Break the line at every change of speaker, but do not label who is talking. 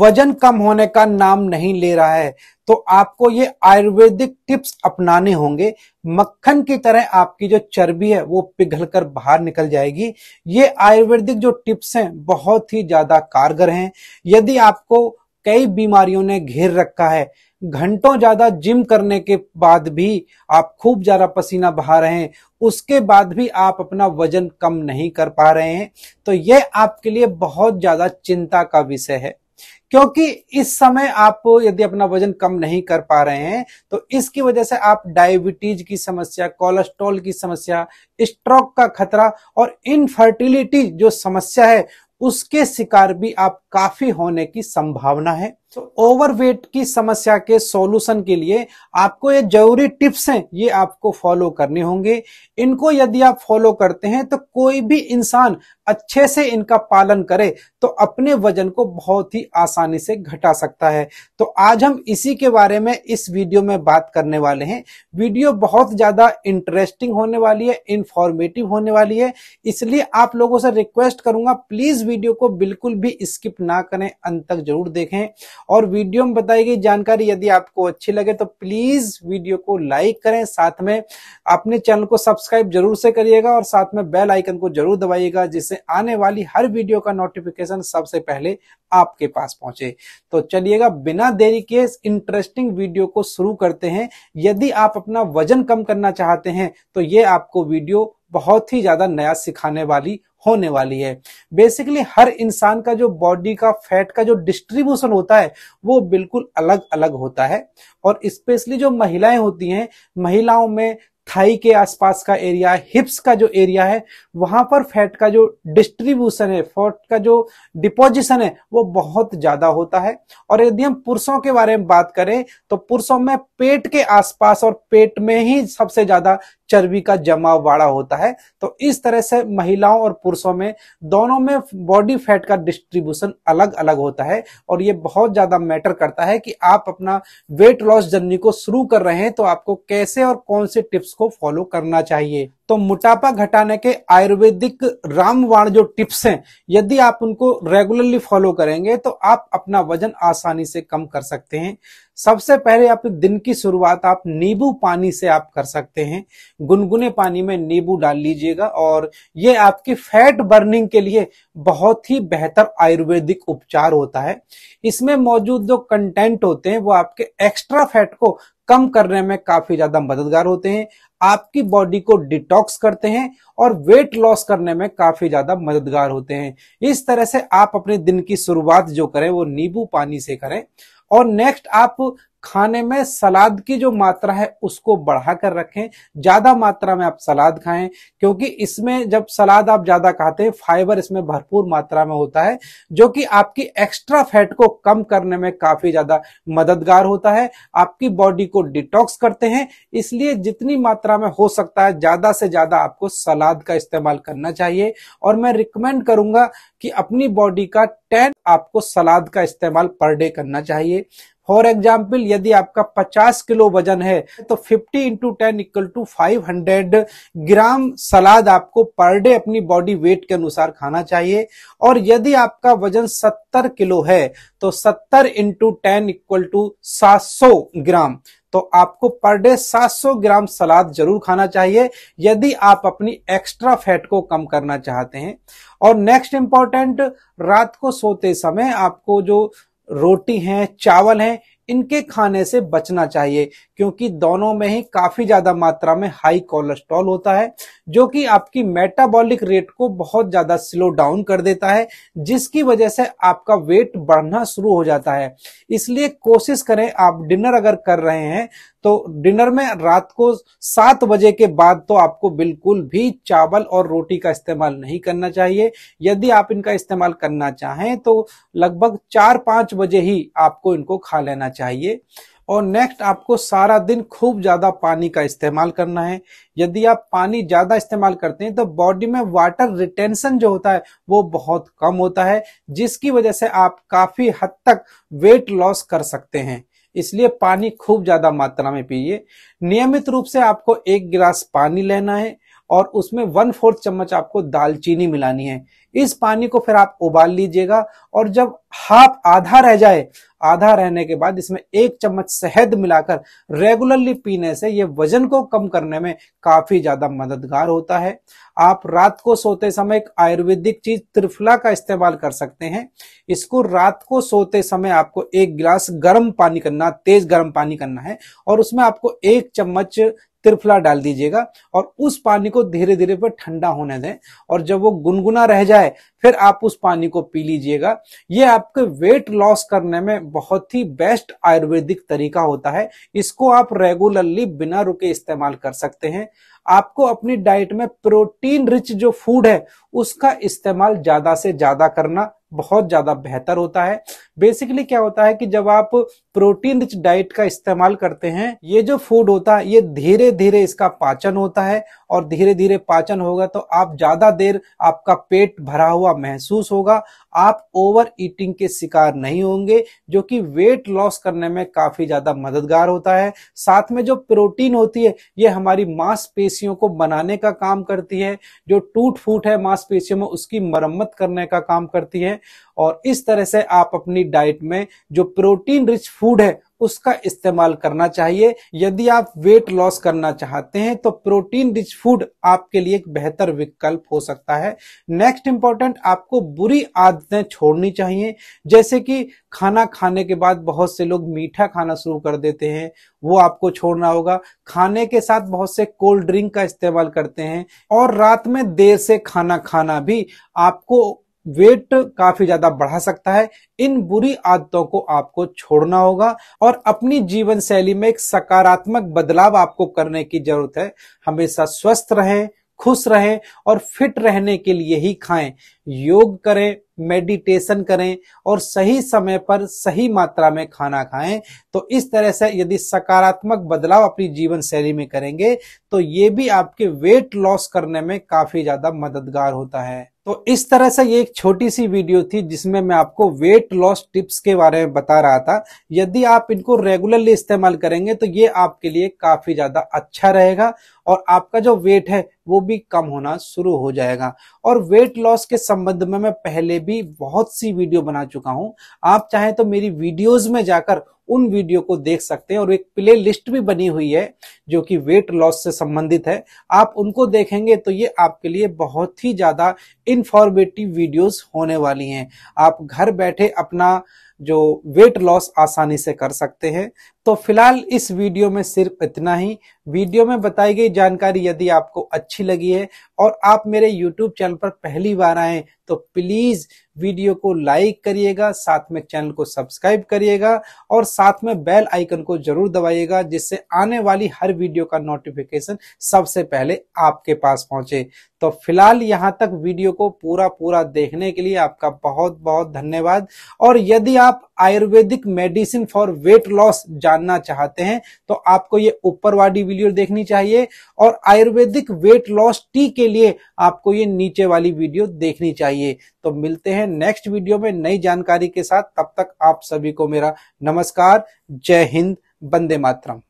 वजन कम होने का नाम नहीं ले रहा है तो आपको ये आयुर्वेदिक टिप्स अपनाने होंगे मक्खन की तरह आपकी जो चर्बी है वो पिघल कर बाहर निकल जाएगी ये आयुर्वेदिक जो टिप्स हैं बहुत ही ज्यादा कारगर हैं यदि आपको कई बीमारियों ने घेर रखा है घंटों ज्यादा जिम करने के बाद भी आप खूब ज्यादा पसीना बहा रहे हैं उसके बाद भी आप अपना वजन कम नहीं कर पा रहे हैं तो यह आपके लिए बहुत ज्यादा चिंता का विषय है क्योंकि इस समय आप यदि अपना वजन कम नहीं कर पा रहे हैं तो इसकी वजह से आप डायबिटीज की समस्या कोलेस्ट्रॉल की समस्या स्ट्रोक का खतरा और इनफर्टिलिटी जो समस्या है उसके शिकार भी आप काफी होने की संभावना है तो ओवरवेट की समस्या के सॉल्यूशन के लिए आपको ये जरूरी टिप्स हैं ये आपको फॉलो करने होंगे इनको यदि आप फॉलो करते हैं तो कोई भी इंसान अच्छे से इनका पालन करे तो अपने वजन को बहुत ही आसानी से घटा सकता है तो आज हम इसी के बारे में इस वीडियो में बात करने वाले हैं वीडियो बहुत ज्यादा इंटरेस्टिंग होने वाली है इंफॉर्मेटिव होने वाली है इसलिए आप लोगों से रिक्वेस्ट करूंगा प्लीज वीडियो को बिल्कुल भी स्किप ना करें अंत तक जरूर देखें और वीडियो में बताई गई जानकारी यदि आपको अच्छी लगे तो प्लीज वीडियो को लाइक करें साथ में अपने चैनल को सब्सक्राइब जरूर से करिएगा और साथ में बेल आइकन को जरूर दबाइएगा जिससे आने वाली हर वीडियो का नोटिफिकेशन सबसे पहले आपके पास पहुंचे तो चलिएगा बिना देरी के इंटरेस्टिंग वीडियो को शुरू करते हैं यदि आप अपना वजन कम करना चाहते हैं तो ये आपको वीडियो बहुत ही ज्यादा नया सिखाने वाली होने वाली है बेसिकली हर इंसान का जो बॉडी का फैट का जो डिस्ट्रीब्यूशन होता है वो बिल्कुल अलग अलग होता है और स्पेशली जो महिलाएं होती हैं महिलाओं में थाई के आसपास का एरिया हिप्स का जो एरिया है वहां पर फैट का जो डिस्ट्रीब्यूशन है फैट का जो डिपोजिशन है वो बहुत ज्यादा होता है और यदि हम पुरुषों के बारे में बात करें तो पुरुषों में पेट के आसपास और पेट में ही सबसे ज्यादा चर्बी का जमाव बाड़ा होता है तो इस तरह से महिलाओं और पुरुषों में दोनों में बॉडी फैट का डिस्ट्रीब्यूशन अलग अलग होता है और ये बहुत ज्यादा मैटर करता है कि आप अपना वेट लॉस जर्नी को शुरू कर रहे हैं तो आपको कैसे और कौन से टिप्स को फॉलो करना चाहिए तो मोटापा घटाने के आयुर्वेदिक रामवाण जो टिप्स हैं यदि आप उनको रेगुलरली फॉलो करेंगे तो आप अपना वजन आसानी से कम कर सकते हैं सबसे पहले आप दिन की शुरुआत आप नींबू पानी से आप कर सकते हैं गुनगुने पानी में नींबू डाल लीजिएगा और ये आपकी फैट बर्निंग के लिए बहुत ही बेहतर आयुर्वेदिक उपचार होता है इसमें मौजूद जो कंटेंट होते हैं वो आपके एक्स्ट्रा फैट को कम करने में काफी ज्यादा मददगार होते हैं आपकी बॉडी को डिटॉक्स करते हैं और वेट लॉस करने में काफी ज्यादा मददगार होते हैं इस तरह से आप अपने दिन की शुरुआत जो करें वो नींबू पानी से करें और नेक्स्ट आप खाने में सलाद की जो मात्रा है उसको बढ़ा कर रखें ज्यादा मात्रा में आप सलाद खाएं क्योंकि इसमें जब सलाद आप ज्यादा खाते हैं फाइबर इसमें भरपूर मात्रा में होता है जो कि आपकी एक्स्ट्रा फैट को कम करने में काफी ज्यादा मददगार होता है आपकी बॉडी को डिटॉक्स करते हैं इसलिए जितनी मात्रा में हो सकता है ज्यादा से ज्यादा आपको सलाद का इस्तेमाल करना चाहिए और मैं रिकमेंड करूंगा कि अपनी बॉडी का टेन आपको सलाद का इस्तेमाल पर डे करना चाहिए फॉर एग्जाम्पल यदि आपका 50 किलो वजन है तो 50 into ten equal to five gram salad आपको पर डे अपनी बॉडी वेट के अनुसार खाना चाहिए और यदि आपका वजन 70 किलो है तो 70 इंटू टेन इक्वल टू सात ग्राम तो आपको पर डे 700 ग्राम सलाद जरूर खाना चाहिए यदि आप अपनी एक्स्ट्रा फैट को कम करना चाहते हैं और नेक्स्ट इंपॉर्टेंट रात को सोते समय आपको जो रोटी है चावल है इनके खाने से बचना चाहिए क्योंकि दोनों में ही काफी ज्यादा मात्रा में हाई कोलेस्ट्रॉल होता है जो कि आपकी मेटाबॉलिक रेट को बहुत ज्यादा स्लो डाउन कर देता है जिसकी वजह से आपका वेट बढ़ना शुरू हो जाता है इसलिए कोशिश करें आप डिनर अगर कर रहे हैं तो डिनर में रात को सात बजे के बाद तो आपको बिल्कुल भी चावल और रोटी का इस्तेमाल नहीं करना चाहिए यदि आप इनका इस्तेमाल करना चाहें तो लगभग चार पांच बजे ही आपको इनको खा लेना चाहिए और नेक्स्ट आपको सारा दिन खूब ज़्यादा पानी का इस्तेमाल करना है यदि आप पानी ज़्यादा इस्तेमाल करते हैं तो बॉडी में वाटर रिटेंशन जो होता है वो बहुत कम होता है जिसकी वजह से आप काफ़ी हद तक वेट लॉस कर सकते हैं इसलिए पानी खूब ज़्यादा मात्रा में पीए नियमित रूप से आपको एक गिलास पानी लेना है और उसमें वन फोर्थ चम्मच आपको दालचीनी मिलानी है इस पानी को फिर आप उबाल लीजिएगा और जब हाफ आधा रह जाए आधा रहने के बाद इसमें एक चम्मच शहद मिलाकर रेगुलरली पीने से ये वजन को कम करने में काफी ज्यादा मददगार होता है आप रात को सोते समय एक आयुर्वेदिक चीज त्रिफला का इस्तेमाल कर सकते हैं इसको रात को सोते समय आपको एक गिलास गर्म पानी करना तेज गर्म पानी करना है और उसमें आपको एक चम्मच त्रिफला डाल दीजिएगा और उस पानी को धीरे धीरे पर ठंडा होने दें और जब वो गुनगुना रह जाए फिर आप उस पानी को पी लीजिएगा ये आपके वेट लॉस करने में बहुत ही बेस्ट आयुर्वेदिक तरीका होता है इसको आप रेगुलरली बिना रुके इस्तेमाल कर सकते हैं आपको अपनी डाइट में प्रोटीन रिच जो फूड है उसका इस्तेमाल ज्यादा से ज्यादा करना बहुत ज्यादा बेहतर होता है बेसिकली क्या होता है कि जब आप प्रोटीन रिच डाइट का इस्तेमाल करते हैं ये जो फूड होता है ये धीरे धीरे इसका पाचन होता है और धीरे धीरे पाचन होगा तो आप ज्यादा देर आपका पेट भरा हुआ महसूस होगा आप ओवर ईटिंग के शिकार नहीं होंगे जो कि वेट लॉस करने में काफी ज्यादा मददगार होता है साथ में जो प्रोटीन होती है ये हमारी मांसपेशियों को बनाने का काम करती है जो टूट फूट है मांसपेशियों में उसकी मरम्मत करने का काम करती है और इस तरह से आप अपनी डाइट में जो प्रोटीन रिच फूड है उसका इस्तेमाल करना चाहिए यदि आप वेट लॉस करना चाहते हैं तो प्रोटीन रिच फूड आपके लिए एक बेहतर विकल्प हो सकता है नेक्स्ट इंपॉर्टेंट आपको बुरी आदतें छोड़नी चाहिए जैसे कि खाना खाने के बाद बहुत से लोग मीठा खाना शुरू कर देते हैं वो आपको छोड़ना होगा खाने के साथ बहुत से कोल्ड ड्रिंक का इस्तेमाल करते हैं और रात में देर से खाना खाना भी आपको वेट काफी ज्यादा बढ़ा सकता है इन बुरी आदतों को आपको छोड़ना होगा और अपनी जीवन शैली में एक सकारात्मक बदलाव आपको करने की जरूरत है हमेशा स्वस्थ रहें खुश रहें और फिट रहने के लिए ही खाएं योग करें मेडिटेशन करें और सही समय पर सही मात्रा में खाना खाएं तो इस तरह से यदि सकारात्मक बदलाव अपनी जीवन शैली में करेंगे तो ये भी आपके वेट लॉस करने में काफी ज्यादा मददगार होता है तो इस तरह से ये एक छोटी सी वीडियो थी जिसमें मैं आपको वेट लॉस टिप्स के बारे में बता रहा था यदि आप इनको रेगुलरली इस्तेमाल करेंगे तो ये आपके लिए काफी ज्यादा अच्छा रहेगा और आपका जो वेट है वो भी कम होना शुरू हो जाएगा और वेट लॉस के संबंध में मैं पहले भी बहुत सी वीडियो बना चुका हूं आप चाहे तो मेरी वीडियोज में जाकर उन वीडियो को देख सकते हैं और एक प्ले लिस्ट भी बनी हुई है जो कि वेट लॉस से संबंधित है आप उनको देखेंगे तो ये आपके लिए बहुत ही ज्यादा इंफॉर्मेटिव वीडियोस होने वाली हैं आप घर बैठे अपना जो वेट लॉस आसानी से कर सकते हैं तो फिलहाल इस वीडियो में सिर्फ इतना ही वीडियो में बताई गई जानकारी यदि आपको अच्छी लगी है और आप मेरे YouTube चैनल पर पहली बार आए तो प्लीज वीडियो को लाइक करिएगा साथ में चैनल को सब्सक्राइब करिएगा और साथ में बेल आइकन को जरूर दबाइएगा जिससे आने वाली हर वीडियो का नोटिफिकेशन सबसे पहले आपके पास पहुंचे तो फिलहाल यहां तक वीडियो को पूरा पूरा देखने के लिए आपका बहुत बहुत धन्यवाद और यदि आप Ayurvedic medicine for weight loss जानना चाहते हैं तो आपको ये ऊपर वाली वीडियो देखनी चाहिए और आयुर्वेदिक वेट लॉस टी के लिए आपको ये नीचे वाली वीडियो देखनी चाहिए तो मिलते हैं नेक्स्ट वीडियो में नई जानकारी के साथ तब तक आप सभी को मेरा नमस्कार जय हिंद बंदे मातरम